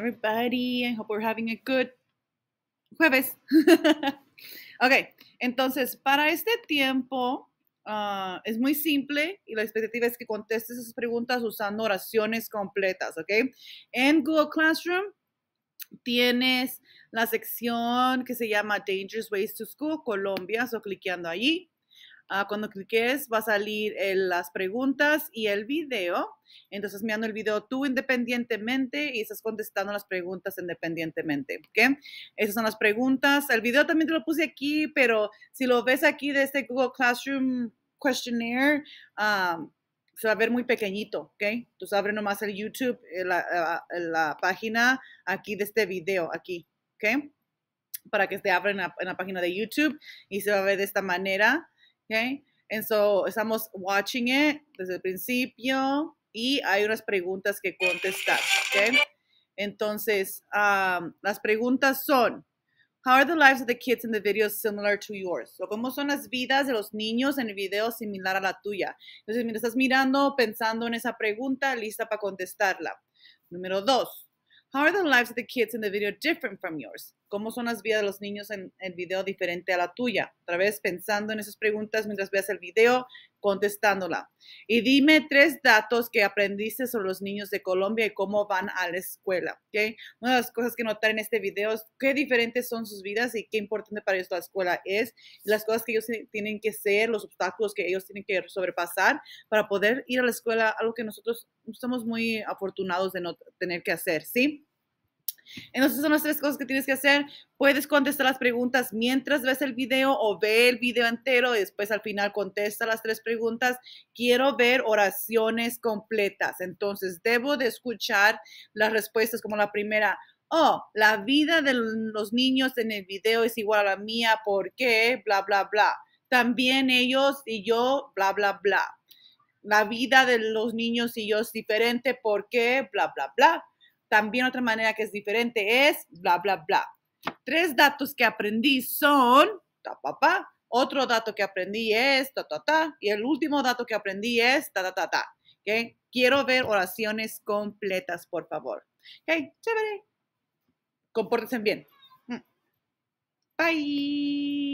everybody. I hope we're having a good jueves. ok, entonces, para este tiempo ah, es muy simple y la expectativa es que contestes esas preguntas usando oraciones completas, ¿ok? En Google Classroom tienes la sección que se llama Dangerous Ways to School Colombia, so cliqueando allí Ah, cuando cliques va a salir eh, las preguntas y el video. Entonces mirando el video tú independientemente y estás contestando las preguntas independientemente. ¿Ok? Esas son las preguntas. El video también te lo puse aquí, pero si lo ves aquí de este Google Classroom Questionnaire, ah, se va a ver muy pequeñito, ¿ok? Entonces abre nomás el YouTube, eh, la, ah, eh, la, página aquí de este video, aquí, ¿ok? Para que se abra en la, página de YouTube y se va a ver de esta manera. Okay? And so estamos watching it desde el principio y hay unas preguntas que contestar. Okay? Entonces, um, las preguntas son, How are the lives of the kids in the video similar to yours? ¿Cómo son las vidas de los niños en el video similar a la tuya? Entonces, ¿mientras estás mirando, pensando en esa pregunta, lista para contestarla. Número dos, ¿Cómo son las vidas de los niños en el video diferente a la tuya? Otra vez pensando en esas preguntas mientras veas el video, contestándola. Y dime tres datos que aprendiste sobre los niños de Colombia y cómo van a la escuela. ¿okay? Una de las cosas que notar en este video es qué diferentes son sus vidas y qué importante para ellos la escuela es, las cosas que ellos tienen que ser, los obstáculos que ellos tienen que sobrepasar para poder ir a la escuela, algo que nosotros estamos muy afortunados de, notar tener que hacer, ¿sí? Entonces son las tres cosas que tienes que hacer. Puedes contestar las preguntas mientras ves el video o ve el video entero y después al final contesta las tres preguntas. Quiero ver oraciones completas. Entonces debo de escuchar las respuestas como la primera. Oh, la vida de los niños en el video es igual a la mía. ¿Por qué? Bla, bla, bla. También ellos y yo, bla, bla, bla la vida de los niños y yo es diferente porque bla, bla, bla. También otra manera que es diferente es bla, bla, bla. Tres datos que aprendí son, ta, pa, Otro dato que aprendí es, ta, ta, ta. Y el último dato que aprendí es, ta, ta, ta, ta. Quiero ver oraciones completas, por favor. ¿Ok? Chévere. Compórtense bien. Mm. Bye.